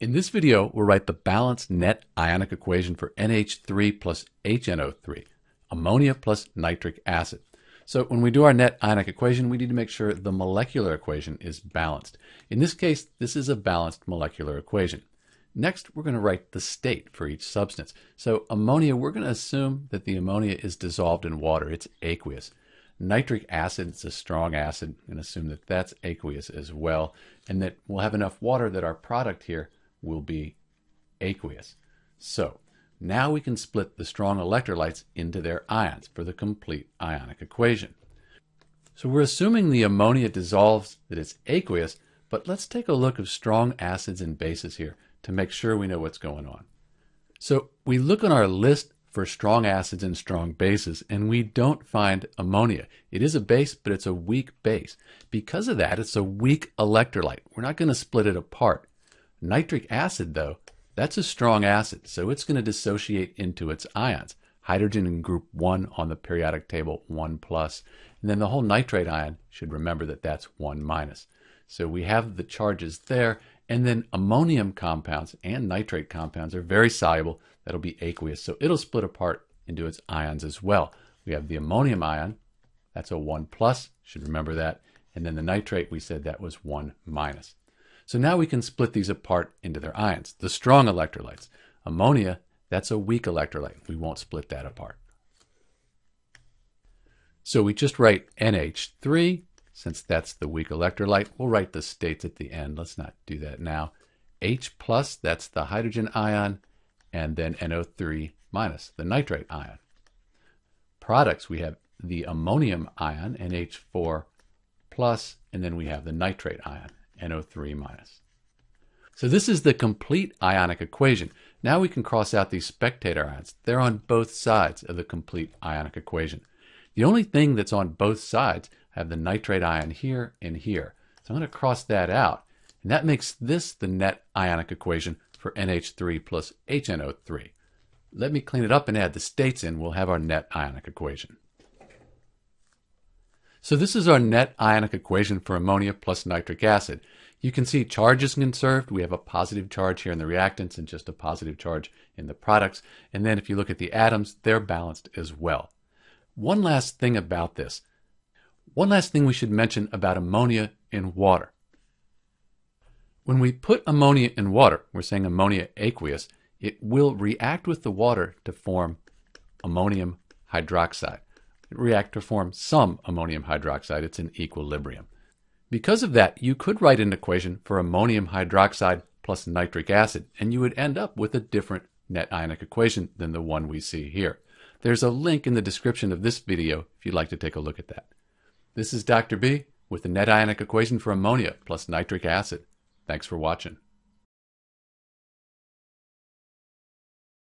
In this video, we'll write the balanced net ionic equation for NH3 plus HNO3, ammonia plus nitric acid. So when we do our net ionic equation, we need to make sure the molecular equation is balanced. In this case, this is a balanced molecular equation. Next, we're going to write the state for each substance. So ammonia, we're going to assume that the ammonia is dissolved in water. It's aqueous. Nitric acid is a strong acid and assume that that's aqueous as well and that we'll have enough water that our product here will be aqueous. So now we can split the strong electrolytes into their ions for the complete ionic equation. So we're assuming the ammonia dissolves that it's aqueous, but let's take a look of strong acids and bases here to make sure we know what's going on. So we look on our list for strong acids and strong bases, and we don't find ammonia. It is a base, but it's a weak base. Because of that, it's a weak electrolyte. We're not going to split it apart. Nitric acid, though, that's a strong acid, so it's going to dissociate into its ions. Hydrogen in group 1 on the periodic table, 1 plus. And then the whole nitrate ion should remember that that's 1 minus. So we have the charges there. And then ammonium compounds and nitrate compounds are very soluble. That'll be aqueous. So it'll split apart into its ions as well. We have the ammonium ion. That's a 1 plus. Should remember that. And then the nitrate, we said that was 1 minus. So now we can split these apart into their ions. The strong electrolytes. Ammonia, that's a weak electrolyte. We won't split that apart. So we just write NH3, since that's the weak electrolyte. We'll write the states at the end. Let's not do that now. H plus, that's the hydrogen ion, and then NO3 minus, the nitrate ion. Products, we have the ammonium ion, NH4 plus, and then we have the nitrate ion. NO3 minus. So this is the complete ionic equation. Now we can cross out these spectator ions. They're on both sides of the complete ionic equation. The only thing that's on both sides, have the nitrate ion here and here. So I'm going to cross that out. And that makes this the net ionic equation for NH3 plus HNO3. Let me clean it up and add the states in. We'll have our net ionic equation. So this is our net ionic equation for ammonia plus nitric acid. You can see charge is conserved. We have a positive charge here in the reactants and just a positive charge in the products. And then if you look at the atoms, they're balanced as well. One last thing about this. One last thing we should mention about ammonia in water. When we put ammonia in water, we're saying ammonia aqueous, it will react with the water to form ammonium hydroxide react to form some ammonium hydroxide. It's in equilibrium. Because of that, you could write an equation for ammonium hydroxide plus nitric acid, and you would end up with a different net ionic equation than the one we see here. There's a link in the description of this video if you'd like to take a look at that. This is Dr. B with the net ionic equation for ammonia plus nitric acid. Thanks for watching.